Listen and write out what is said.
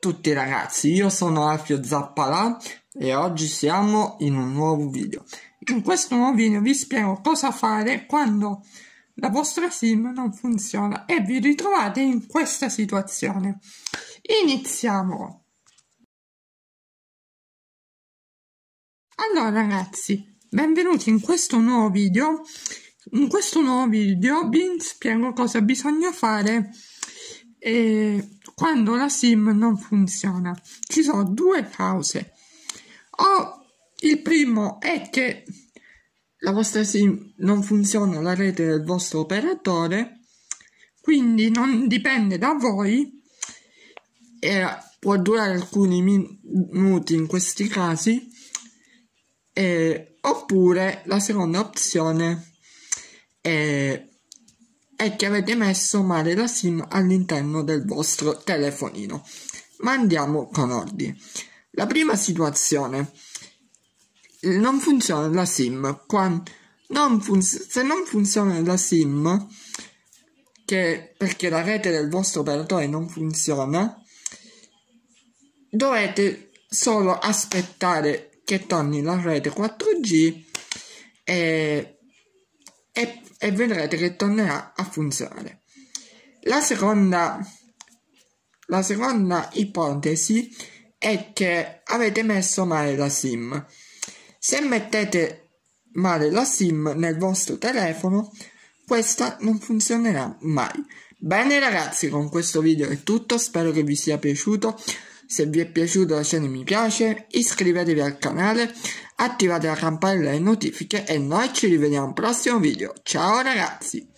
tutti ragazzi, io sono Alfio Zappalà e oggi siamo in un nuovo video. In questo nuovo video vi spiego cosa fare quando la vostra sim non funziona e vi ritrovate in questa situazione. Iniziamo! Allora ragazzi, benvenuti in questo nuovo video. In questo nuovo video vi spiego cosa bisogna fare eh, quando la SIM non funziona. Ci sono due cause. O il primo è che la vostra SIM non funziona la rete del vostro operatore, quindi non dipende da voi e può durare alcuni minuti in questi casi. Eh, oppure la seconda opzione è è che avete messo male la sim all'interno del vostro telefonino. Ma andiamo con ordine. La prima situazione. Non funziona la sim. non funz- se non funziona la sim, che perché la rete del vostro operatore non funziona, dovete solo aspettare che torni la rete 4G e e, e vedrete che tornerà a funzionare. La seconda, la seconda ipotesi è che avete messo male la SIM. Se mettete male la SIM nel vostro telefono, questa non funzionerà mai. Bene ragazzi, con questo video è tutto, spero che vi sia piaciuto. Se vi è piaciuto lasciate mi piace, iscrivetevi al canale attivate la campanella delle notifiche e noi ci rivediamo al prossimo video. Ciao ragazzi!